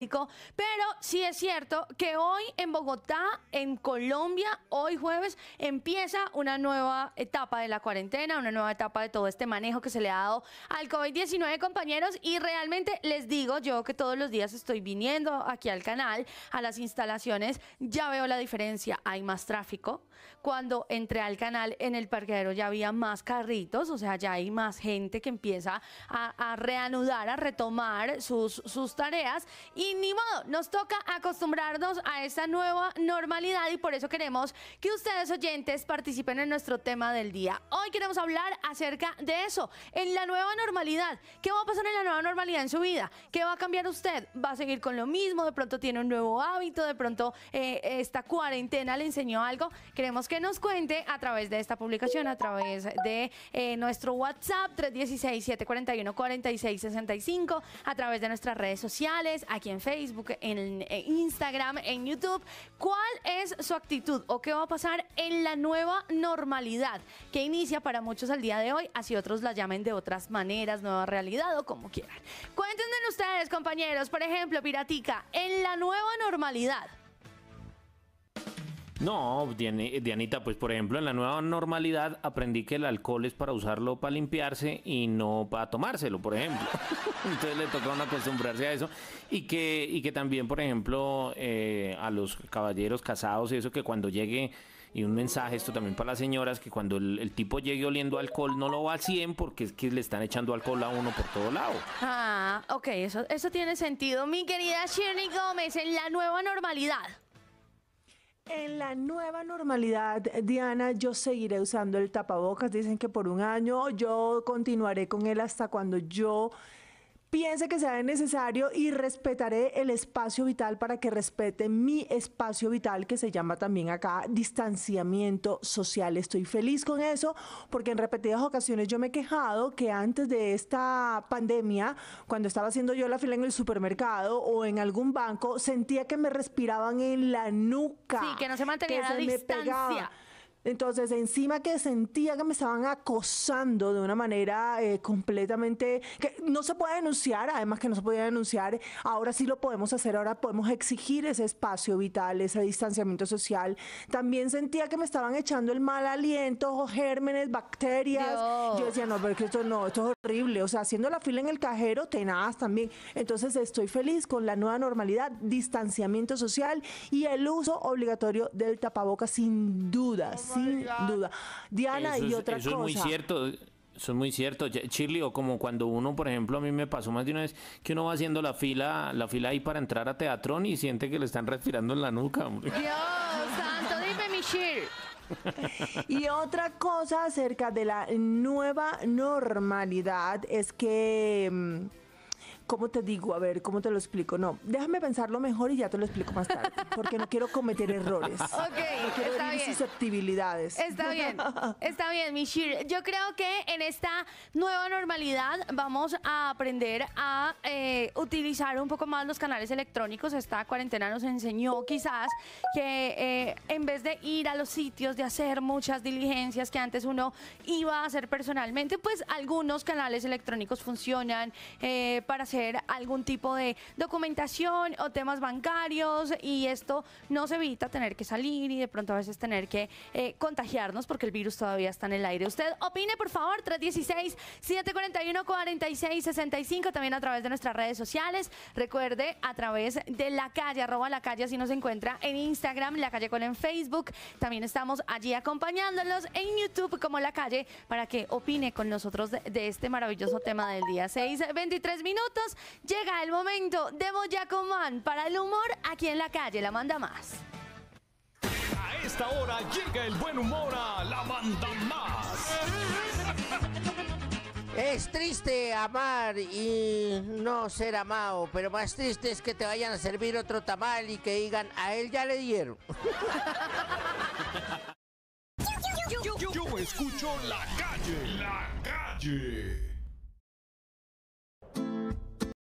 Pero sí es cierto que hoy en Bogotá, en Colombia, hoy jueves, empieza una nueva etapa de la cuarentena, una nueva etapa de todo este manejo que se le ha dado al COVID-19, compañeros. Y realmente les digo yo que todos los días estoy viniendo aquí al canal, a las instalaciones, ya veo la diferencia. Hay más tráfico. Cuando entré al canal en el parqueadero ya había más carritos, o sea, ya hay más gente que empieza a, reanudar, a retomar sus, tareas ni modo, nos toca acostumbrarnos a esta nueva normalidad y por eso queremos que ustedes oyentes participen en nuestro tema del día. Hoy queremos hablar acerca de eso, en la nueva normalidad. ¿Qué va a pasar en la nueva normalidad en su vida? ¿Qué va a cambiar usted? ¿Va a seguir con lo mismo? ¿De pronto tiene un nuevo hábito? ¿De pronto eh, esta cuarentena le enseñó algo? Queremos que nos cuente a través de esta publicación, a través de eh, nuestro WhatsApp 316-741-4665, a través de nuestras redes sociales, aquí en Facebook, en, en Instagram, en YouTube. ¿Cuál es su actitud o qué va a pasar en la nueva normalidad que inicia para muchos al día de hoy, así otros la llamen de otras maneras, nueva realidad o como quieran? Cuéntenme ustedes, compañeros, por ejemplo, Piratica, en la nueva normalidad. No, Dianita, pues por ejemplo, en la nueva normalidad aprendí que el alcohol es para usarlo para limpiarse y no para tomárselo, por ejemplo. Entonces le tocaron acostumbrarse a eso. Y que, y que también, por ejemplo, eh, a los caballeros casados y eso, que cuando llegue, y un mensaje, esto también para las señoras, que cuando el, tipo llegue oliendo alcohol no lo va a 100 porque es que le están echando alcohol a uno por todo lado. Ah, ok, eso, eso tiene sentido. Mi querida Shirley Gómez, en la nueva normalidad. En la nueva normalidad, Diana, yo seguiré usando el tapabocas. Dicen que por un año yo continuaré con él hasta cuando yo piense que sea necesario y respetaré el espacio vital para que respete mi espacio vital que se llama también acá distanciamiento social. Estoy feliz con eso porque en repetidas ocasiones yo me he quejado que antes de esta pandemia, cuando estaba haciendo yo la fila en el supermercado o en algún banco, sentía que me respiraban en la nuca. Sí, que no se mantenía la distancia. Entonces, encima que sentía que me estaban acosando de una manera eh, completamente que no se puede denunciar, además que no se podía denunciar, ahora sí lo podemos hacer, ahora podemos exigir ese espacio vital, ese distanciamiento social. También sentía que me estaban echando el mal aliento, gérmenes, bacterias. Yo decía, no, pero esto no, esto es horrible. O sea, haciendo la fila en el cajero, tenaz también. Entonces, estoy feliz con la nueva normalidad, distanciamiento social y el uso obligatorio del tapaboca sin dudas sin duda. Diana, y otra cosa. Eso es muy cierto. Eso es muy cierto, Shirley, o como cuando uno, por ejemplo, a mí me pasó más de una vez que uno va haciendo la fila, la fila ahí para entrar a Teatrón y siente que le están respirando en la nuca. Dios santo, dime mi Y otra cosa acerca de la nueva normalidad es que mm, ¿cómo te digo? A ver, ¿cómo te lo explico? No, déjame pensarlo mejor y ya te lo explico más tarde, porque no quiero cometer errores. Ok, no quiero está bien. susceptibilidades. Está bien, está bien, Michir. Yo creo que en esta nueva normalidad vamos a aprender a eh, utilizar un poco más los canales electrónicos. Esta cuarentena nos enseñó quizás que eh, en vez de ir a los sitios, de hacer muchas diligencias que antes uno iba a hacer personalmente, pues algunos canales electrónicos funcionan eh, para hacer algún tipo de documentación o temas bancarios y esto nos evita tener que salir y de pronto a veces tener que eh, contagiarnos porque el virus todavía está en el aire. Usted opine, por favor, 316-741-4665, también a través de nuestras redes sociales. Recuerde, a través de la calle, arroba la calle, así nos encuentra en Instagram, la calle con en Facebook. También estamos allí acompañándolos en YouTube como la calle para que opine con nosotros de, de este maravilloso tema del día. 6, 23 minutos llega el momento de Boyacomán para el humor aquí en la calle La Manda Más. A esta hora llega el buen humor a La Manda Más. Es triste amar y no ser amado, pero más triste es que te vayan a servir otro tamal y que digan a él ya le dieron. yo escucho la calle, la calle.